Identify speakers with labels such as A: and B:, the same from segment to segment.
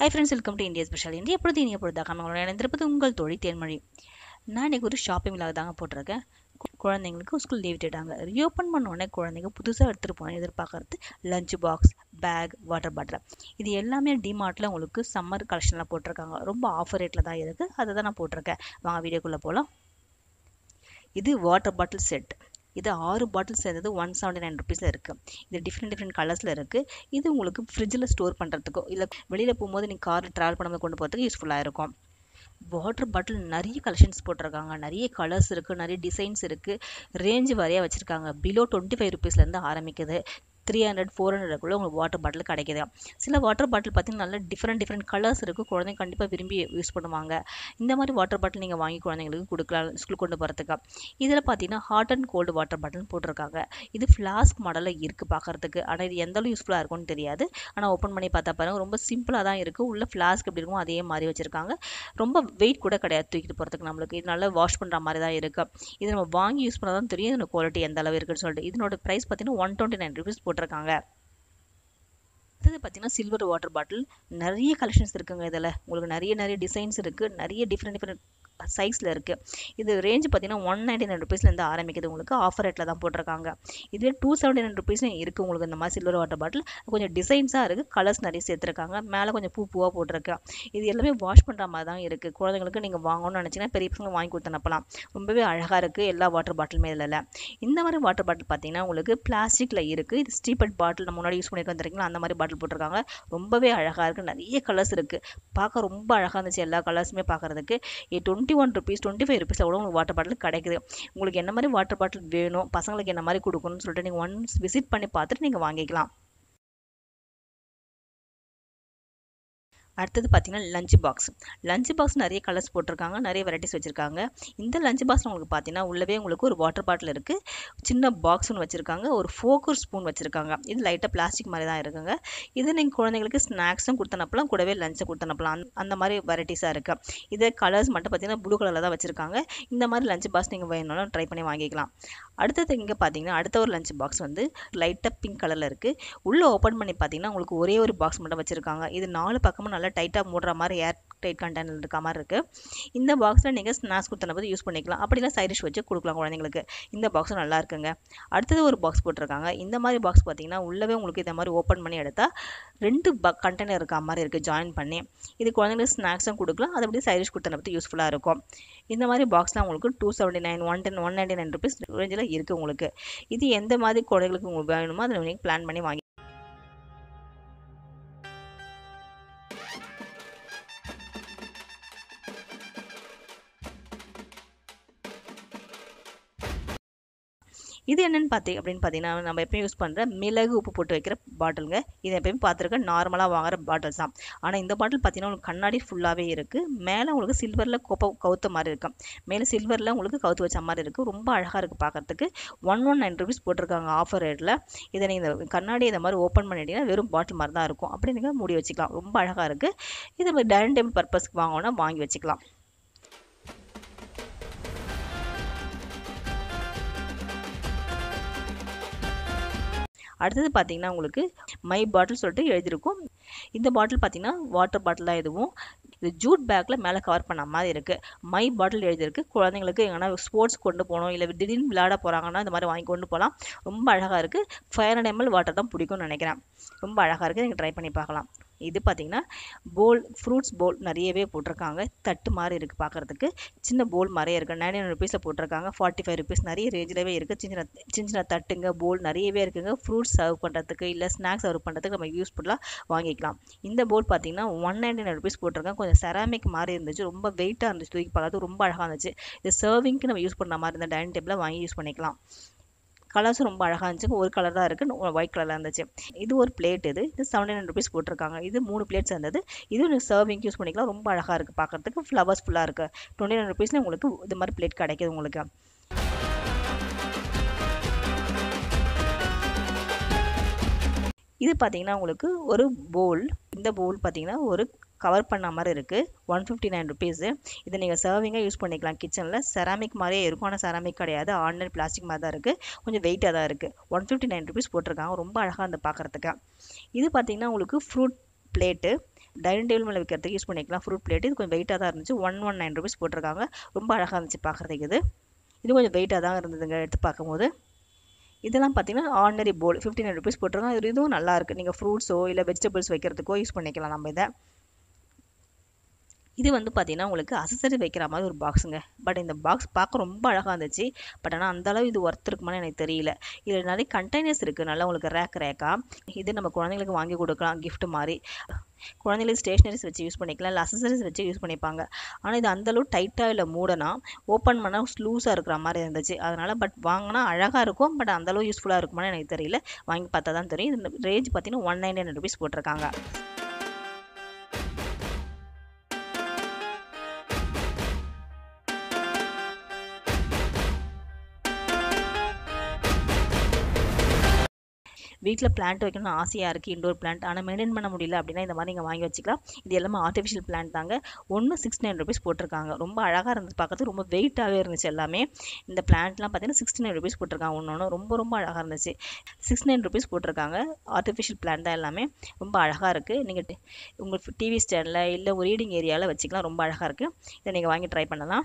A: high friends welcome to India special India பொழுது இனிய பொழுதாக நம்மளோட இணைந்திருப்பது உங்கள் தொழில் தேன்மொழி நான் இன்றைக்கி ஒரு ஷாப்பிங் விழா தாங்க போட்டிருக்கேன் குழந்தைங்களுக்கு ஸ்கூல் லீவ் விட்டுட்டாங்க ரீஓப்பன் உடனே குழந்தைங்க புதுசாக எடுத்துகிட்டு போன எதிர்பார்க்கறது lunch box bag water bottle இது எல்லாமே டிமார்ட்டில் உங்களுக்கு சம்மர் கலெக்ஷனில் போட்டிருக்காங்க ரொம்ப ஆஃபர் ரேட்டில் தான் இருக்குது அதை தான் நான் போட்டிருக்கேன் வாங்க வீடியோக்குள்ளே போகலாம் இது வாட்டர் பாட்டில் செட் இது ஆறு பாட்டில் சேர்ந்தது ஒன் செவன்ட்டி நைன் ருபீஸில் இருக்குது இது டிஃப்ரெண்ட் டிஃப்ரெண்ட் கலர்ஸில் இருக்குது இது உங்களுக்கு ஃப்ரிட்ஜில் ஸ்டோர் பண்ணுறதுக்கோ இல்லை வெளியில் போகும்போது நீங்கள் காரில் ட்ராவல் பண்ணும்போது கொண்டு போகிறதுக்கு யூஸ்ஃபுல்லாக இருக்கும் வாட்டர் பாட்டில் நிறைய கலெக்ஷன்ஸ் போட்டிருக்காங்க நிறைய கலர்ஸ் இருக்குது நிறைய டிசைன்ஸ் இருக்குது ரேஞ்சு வரையாக வச்சுருக்காங்க பிலோ டுவெண்ட்டி ஃபைவ் ருபீஸ்லேருந்து ஆரம்பிக்குது த்ரீ ஹண்ட்ரட் ஃபோர் கூட உங்களுக்கு வாட்டர் பாட்டில் கிடைக்கிது சில வாட்டர் பாட்டில் பார்த்திங்கன்னா நல்லா டிஃப்ரெண்ட் டிஃப்ரெண்ட் கலர்ஸ் இருக்குது குழந்தைங்க கண்டிப்பாக விரும்பி யூஸ் பண்ணுவாங்க இந்த மாதிரி வாட்டர் பாட்டில் நீங்கள் வாங்கி குழந்தைங்களுக்கு கொடுக்கலாம் ஸ்கூல் கொண்டு போகிறதுக்கு இதில் பார்த்தீங்கன்னா hot and cold water bottle போட்டிருக்காங்க இது ஃப்ளாஸ்க் மாடலில் இருக்குது பார்க்குறதுக்கு ஆனால் இது எந்த யூஸ்ஃபுல்லாக இருக்கும்னு தெரியாது ஆனால் ஓப்பன் பண்ணி பார்த்தா பாருங்கள் ரொம்ப சிம்பிளாக தான் இருக்குது உள்ள ஃப்ளாஸ்க் எப்படி இருக்கும் அதே மாதிரி வச்சுருக்காங்க ரொம்ப வெயிட் கூட கிடையாது தூக்கிட்டு போகிறதுக்கு நம்மளுக்கு இது நல்லா வாஷ் பண்ணுற மாதிரி தான் இருக்குது இது நம்ம வாங்கி யூஸ் பண்ணால் தான் தெரியும் இதோட குவாலிட்டி எந்த அளவு இருக்குன்னு சொல்லிட்டு இதனோட ப்ரைஸ் பார்த்தீங்கன்னா ஒன் டுவெண்ட்டி நைன் ருபீஸ் போட்டு போட்டிருக்காங்க அடுத்தது பார்த்தீங்கன்னா சில்வர் வாட்டர் பாட்டில் நிறைய கலெக்ஷன்ஸ் இருக்குங்க இதில் உங்களுக்கு நிறைய நிறைய டிசைன்ஸ் இருக்குது நிறைய டிஃப்ரெண்ட் டிஃப்ரெண்ட் சைஸில் இருக்குது இது ரேஞ்சு பார்த்தீங்கன்னா ஒன் நைன்டி நைன் ருபீஸ்லேருந்து ஆரம்பிக்குது உங்களுக்கு ஆஃபர் ரேட்டில் தான் போட்டிருக்காங்க இதுவே டூ செவன்டி நைன் ருபீஸ்லையும் இருக்குது உங்களுக்கு இந்த மாதிரி சில்வர் வாட்டர் பாட்டில் கொஞ்சம் டிசைன்ஸாக இருக்குது கலர்ஸ் நிறைய சேர்த்துருக்காங்க மேலே கொஞ்சம் பூ பூவாக போட்டிருக்கு இது எல்லாமே வாஷ் பண்ணுற மாதிரி தான் இருக்குது குழந்தைங்களுக்கு நீங்கள் வாங்கணும்னு நினச்சிங்கன்னா பெரிய பசங்க வாங்கி கொடுத்து அனுப்பலாம் ரொம்பவே அழகாக இருக்குது எல்லா வாட்டர் பாட்டிலுமே இதில் இந்த மாதிரி வாட்டர் பாட்டில் பார்த்தீங்கன்னா உங்களுக்கு பிளாஸ்டிக்கில் இருக்குது இது ஸ்டீப்பட் பாட்டில் நம்ம முன்னாடி யூஸ் பண்ணி வந்துருக்கீங்களா அந்த மாதிரி பாட்டில் போட்டிருக்காங்க ரொம்பவே அழகாக இருக்குது நிறைய கலர்ஸ் இருக்குது பார்க்க ரொம்ப அழகாக இருந்துச்சு எல்லா கலர்ஸுமே பார்க்குறதுக்கு எட்டு twenty one rupees twenty five ருபீஸில் கூட உங்களுக்கு வாட்டர் பாட்டில் கிடைக்குது உங்களுக்கு என்ன மாதிரி வாட்டர் பாட்டில் வேணும் பசங்களுக்கு என்ன மாதிரி கொடுக்கணும்னு சொல்லிட்டு நீங்கள் ஒன்ஸ் விசிட் பண்ணி பார்த்துட்டு நீங்கள் வாங்கிக்கலாம் அடுத்தது பார்த்திங்கன்னா லஞ்ச் பாக்ஸ் லஞ்ச் பாக்ஸ் நிறைய கலர்ஸ் போட்டிருக்காங்க நிறைய வெரைட்டிஸ் வச்சுருக்காங்க இந்த லஞ்ச் பாக்ஸில் உங்களுக்கு பார்த்தீங்கன்னா உள்ளவே உங்களுக்கு ஒரு வாட்டர் பாட்டில் இருக்குது சின்ன பாக்ஸ் ஒன்று வச்சுருக்காங்க ஒரு ஃபோக் ஒரு ஸ்பூன் வச்சுருக்காங்க இது லைட்டாக பிளாஸ்டிக் மாதிரி தான் இருக்குங்க இது நீங்கள் குழந்தைங்களுக்கு ஸ்நாக்ஸும் கொடுத்தனப்பலாம் கூடவே லஞ்சை கொடுத்தனப்பலாம் அந்த மாதிரி வெரைட்டிஸாக இருக்குது இதே கலர்ஸ் மட்டும் பார்த்தீங்கன்னா ப்ளூ கலரில் தான் வச்சுருக்காங்க இந்த மாதிரி லஞ்ச் பாக்ஸ் நீங்கள் வேணும்னாலும் ட்ரை பண்ணி வாங்கிக்கலாம் அடுத்தது இங்கே பார்த்தீங்கன்னா அடுத்த ஒரு லஞ்ச் பாக்ஸ் வந்து லைட்டாக பிங்க் கலரில் இருக்குது உள்ளே ஓப்பன் பண்ணி பார்த்தீங்கன்னா உங்களுக்கு ஒரே ஒரு பாக்ஸ் மட்டும் வச்சுருக்காங்க இது நாலு பக்கமும் நல்லா நல்லா டைட்டாக மூடுற மாதிரி ஏர் டைட் கண்டெய்னர் இருக்க மாதிரி இருக்குது இந்த பாக்ஸில் நீங்கள் ஸ்நாக்ஸ் கொடுத்தன போது யூஸ் பண்ணிக்கலாம் அப்படிலாம் சைடிஷ் வச்சு கொடுக்கலாம் குழந்தைங்களுக்கு இந்த பாக்ஸும் நல்லா இருக்குங்க அடுத்தது ஒரு பாக்ஸ் போட்டிருக்காங்க இந்த மாதிரி பாக்ஸ் பார்த்தீங்கன்னா உள்ளவே உங்களுக்கு இதை மாதிரி ஓப்பன் பண்ணி எடுத்தால் ரெண்டு ப கண்டெய்னர் இருக்க மாதிரி இருக்குது ஜாயின் பண்ணி இது குழந்தைங்களுக்கு ஸ்நாக்ஸும் கொடுக்கலாம் அது அப்படி சைடிஷ் கொடுத்தன பற்றி யூஸ்ஃபுல்லாக இருக்கும் இந்த மாதிரி பாக்ஸ்லாம் உங்களுக்கு two seventy nine one ten one ninety nine rupees ரேஞ்சில் இருக்குது உங்களுக்கு இது எந்த மாதிரி குழந்தைங்களுக்கு உங்களுக்கு வேணுமோ அதை நீங்கள் பிளான் பண்ணி வாங்கி இது என்னென்னு பார்த்தி அப்படின்னு பார்த்தீங்கன்னா நம்ம எப்பயும் யூஸ் பண்ணுற மிளகு உப்பு போட்டு வைக்கிற பாட்டிலுங்க இது எப்பயும் பார்த்துருக்க நார்மலாக வாங்குற பாட்டில்ஸ் தான் ஆனால் இந்த பாட்டில் பார்த்தீங்கன்னா உங்களுக்கு கண்ணாடி ஃபுல்லாகவே இருக்குது மேலே உங்களுக்கு சில்வரில் கோப்பை கவுத்த மாதிரி இருக்கும் மேலே சில்வரில் உங்களுக்கு கவுத்து வச்ச மாதிரி இருக்குது ரொம்ப அழகாக இருக்குது பார்க்குறதுக்கு ஒன் ஒன் நைன் ருபீஸ் போட்டிருக்காங்க ஆஃபர் ரேட்டில் இதை நீங்கள் இந்த கண்ணாடி இந்த மாதிரி ஓப்பன் பண்ணிட்டீங்கன்னா வெறும் பாட்டில் மாதிரி தான் இருக்கும் அப்படி நீங்கள் மூடி வச்சுக்கலாம் ரொம்ப அழகாக இருக்குது இதை மாதிரி டைனிங் டேபிள் பர்பஸ்க்கு வாங்கினா வாங்கி வச்சுக்கலாம் அடுத்தது பார்த்திங்கன்னா உங்களுக்கு மை பாட்டில் சொல்லிட்டு எழுதியிருக்கும் இந்த பாட்டில் பார்த்திங்கன்னா வாட்டர் பாட்டிலாக எதுவும் இது ஜூட் பேக்கில் மேலே கவர் பண்ண மாதிரி இருக்குது மை பாட்டில் எழுதியிருக்கு குழந்தைங்களுக்கு எங்கன்னா ஸ்போர்ட்ஸ் கொண்டு போகணும் இல்லை திடீர்னு விளையாட போகிறாங்கன்னா இந்த மாதிரி வாங்கி கொண்டு போகலாம் ரொம்ப அழகாக இருக்குது ஃபயர் அண்ட் எம்எல் வாட்டர் தான் பிடிக்கும்னு நினைக்கிறேன் ரொம்ப அழகாக இருக்குது நீங்கள் ட்ரை பண்ணி பார்க்கலாம் இது பார்த்தீங்கன்னா போல் ஃப்ரூட்ஸ் போல் நிறையவே போட்டிருக்காங்க தட்டு மாதிரி இருக்குது பார்க்குறதுக்கு சின்ன போல் மாதிரியே இருக்குது நைன் ஹண்ட்ரட் ருபீஸில் போட்டிருக்காங்க ஃபார்ட்டி ஃபைவ் ருபீஸ் நிறைய ரேஞ்சிலவே இருக்குது சின்ன சின்ன சின்ன தட்டுங்க போல் நிறையவே இருக்குங்க ஃப்ரூட்ஸ் சர்வ் பண்ணுறதுக்கு இல்லை ஸ்நாக்ஸ் சர்வ் பண்ணுறதுக்கு நம்ம யூஸ் பண்ணலாம் வாங்கிக்கலாம் இந்த போல் பார்த்திங்கன்னா ஒன் நைன்டி நைன் ருபீஸ் போட்டிருக்காங்க கொஞ்சம் செராமிக் மாதிரி இருந்துச்சு ரொம்ப வெயிட்டாக இருந்துச்சு தூக்கி பார்க்கறது ரொம்ப அழகாக இருந்துச்சு இது சர்விங்க்கு நம்ம யூஸ் பண்ண மாதிரி இருந்தால் டைனிங் டேபிளில் வாங்கி யூஸ் பண்ணிக்கலாம் கலர்ஸும் ரொம்ப அழகாக இருந்துச்சு ஒரு கலர் தான் இருக்குது ஒயிட் கலராக இருந்துச்சு இது ஒரு பிளேட் இது இது செவன்டி நைன் ருபீஸ் போட்டிருக்காங்க இது மூணு பிளேட்ஸ் இருந்தது இது சர்விங் யூஸ் பண்ணிக்கலாம் ரொம்ப அழகாக இருக்குது பார்க்குறதுக்கு ஃப்ளவர்ஸ் ஃபுல்லாக இருக்குது டுவெண்ட்டி நைன் ருபீஸில் உங்களுக்கு இது மாதிரி பிளேட் கிடைக்கிது உங்களுக்கு இது பார்த்திங்கன்னா உங்களுக்கு ஒரு போல் இந்த போல் பார்த்திங்கன்னா ஒரு கவர் பண்ண மாதிரி இருக்குது ஒன் ஃபிஃப்டி நைன் ருபீஸு இதை நீங்கள் சர்விங்காக யூஸ் பண்ணிக்கலாம் கிச்சனில் செராமிக் மாதிரியே இருக்கும் ஆனால் செராமிக் கிடையாது ஆர்டினரி பிளாஸ்டிக் மாதிரி தான் இருக்குது கொஞ்சம் வெயிட்டாக தான் இருக்குது ஒன் ஃபிஃப்டி நைன் ருபீஸ் போட்டிருக்காங்க ரொம்ப அழகாக அந்த பார்க்குறதுக்கு இது பார்த்திங்கன்னா உங்களுக்கு ஃப்ரூட் பிளேட்டு டைனிங் டேபிள் மேலே வைக்கிறதுக்கு யூஸ் பண்ணிக்கலாம் ஃப்ரூட் பிளேட் இது கொஞ்சம் வெயிட்டாக தான் இருந்துச்சு ஒன் ஒன் நைன் ருபீஸ் போட்டிருக்காங்க ரொம்ப அழகாக இருந்துச்சு பார்க்குறதுக்கு இது இது கொஞ்சம் வெயிட்டாக தான் இருந்ததுங்க எடுத்து பார்க்கும்போது இதெல்லாம் பார்த்தீங்கன்னா ordinary bowl fifty nine rupees போட்டிருக்காங்க இதுவும் நல்லாயிருக்கு நீங்கள் ஃப்ரூட்ஸோ இல்லை வெஜிடபிள்ஸ் வைக்கிறதுக்கோ யூஸ் பண்ணிக்கலாம் நம்ம இதை இது வந்து பார்த்திங்கன்னா உங்களுக்கு அசசரி வைக்கிற மாதிரி ஒரு பாக்ஸுங்க பட் இந்த பாக்ஸ் பார்க்க ரொம்ப அழகாக இருந்துச்சு பட் ஆனால் அந்தளவு இது ஒர்த் இருக்குமான்னு எனக்கு தெரியல இதில் நிறைய கண்டெய்னர்ஸ் இருக்குது நல்லா உங்களுக்கு ரேக் ரேக்காக இது நம்ம குழந்தைங்களுக்கு வாங்கி கொடுக்கலாம் கிஃப்ட் மாதிரி குழந்தைங்களுக்கு ஸ்டேஷ்னரிஸ் வச்சு யூஸ் பண்ணிக்கலாம் இல்லை அசசரிஸ் வச்சு யூஸ் பண்ணிப்பாங்க ஆனால் இது அந்தளவு டைட்டாக இல்லை மூடனா ஓப்பன் பண்ணால் ஸ்லூஸாக இருக்கிற மாதிரி இருந்துச்சு அதனால் பட் வாங்கினா அழகாக இருக்கும் பட் அந்தளவு யூஸ்ஃபுல்லாக இருக்குமான்னு எனக்கு தெரியல வாங்கி பார்த்தா தான் தெரியும் இது ரேஞ்ச் பார்த்தீங்கன்னா ஒன் நைன் ஹண்ட்ரட் ருபீஸ் போட்டிருக்காங்க வீட்டில் பிளான்ட் வைக்கணும்னு ஆசையாக இருக்குது இண்டோர் பிளான்ட் ஆனால் மெயின்டைன் பண்ண முடியல அப்படின்னா இந்த மாதிரி நீங்கள் வாங்கி வச்சுக்கலாம் இது எல்லாமே ஆர்டிஃபிஷியல் பிளான்ட் தாங்க ஒன்று சிக்ஸ் நைன் ருபீஸ் போட்டிருக்காங்க ரொம்ப அழகாக இருந்துச்சு பார்க்கறது ரொம்ப வெயிட்டாகவே இருந்துச்சு எல்லாமே இந்த பிளான்ட்லாம் பார்த்தீங்கன்னா சிக்ஸ்டி நைன் ருபீஸ் போட்டிருக்காங்க ஒன்று ஒன்று ரொம்ப ரொம்ப அழகாக இருந்துச்சு சிக்ஸ் நைன் ருபீஸ் போட்டிருக்காங்க ஆர்டிஃபிஷியல் பிளான்ட் தான் எல்லாமே ரொம்ப அழகாக இருக்குது நீங்கள் உங்கள் டிவி ஸ்டாண்டில் இல்லை ஒரு ரீடிங் ஏரியாவில் வச்சுக்கலாம் ரொம்ப அழகாக இருக்குது இதை நீங்கள் வாங்கி ட்ரை பண்ணலாம்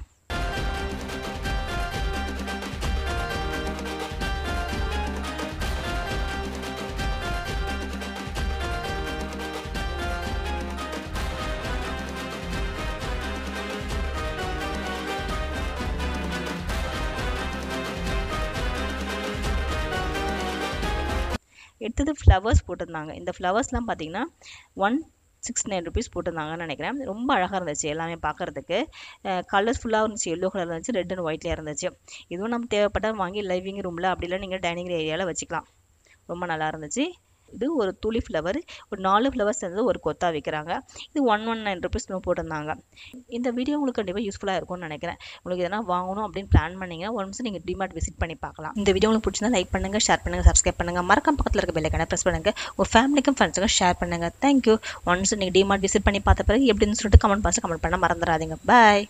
A: எடுத்தது ஃப்ளவர்ஸ் போட்டிருந்தாங்க இந்த ஃப்ளவர்ஸ்லாம் பார்த்தீங்கன்னா ஒன் சிக்ஸ் நைன் ருபீஸ் போட்டிருந்தாங்கன்னு நினைக்கிறேன் ரொம்ப அழகாக இருந்துச்சு எல்லாமே பார்க்குறதுக்கு கலர்ஃபுல்லாக இருந்துச்சு எல்லோ கலர் இருந்துச்சு ரெட் அண்ட் ஒயிட்லேயே இருந்துச்சு இதுவும் நம்ம தேவைப்பட்டால் வாங்கி லிவிங் ரூமில் அப்படிலாம் நீங்கள் டைனிங் ஏரியாவில் வச்சுக்கலாம் ரொம்ப நல்லா இருந்துச்சு இது ஒரு துளி ஃப்ளவர் ஒரு நாலு ஃப்ளவர் சேர்ந்து ஒரு கொத்தா விற்கிறாங்க இது ஒன் ஒன் நைன் ருபீஸ்னு போட்டிருந்தாங்க இந்த வீடியோ உங்களுக்கு கண்டிப்பாக யூஸ்ஃபுல்லாக இருக்கும்னு நினைக்கிறேன் உங்களுக்கு எதனா வாங்கணும் அப்படின்னு பிளான் பண்ணிங்கன்னா ஒன்ஸ் நீங்கள் டிமார்ட் விசிட் பண்ணி பார்க்கலாம் இந்த வீடியோ உங்களுக்கு பிடிச்சிருந்தா லைக் பண்ணுங்கள் ஷேர் பண்ணுங்கள் சப்ஸ்கிரைப் பண்ணுங்கள் மறக்காம பக்கத்தில் இருக்க பெல்லைக்கான ப்ரெஸ் பண்ணுங்கள் உங்கள் ஃபேமிலிக்கும் ஃப்ரெண்ட்ஸுக்கும் ஷேர் பண்ணுங்கள் தேங்க்யூ ஒன்ஸ் நீங்கள் டிமார்ட் விசிட் பண்ணி பார்த்த பிறகு எப்படின்னு சொல்லிட்டு கமெண்ட் பாக்ஸ் கமெண்ட் பண்ண மறந்துடாதீங்க பாய்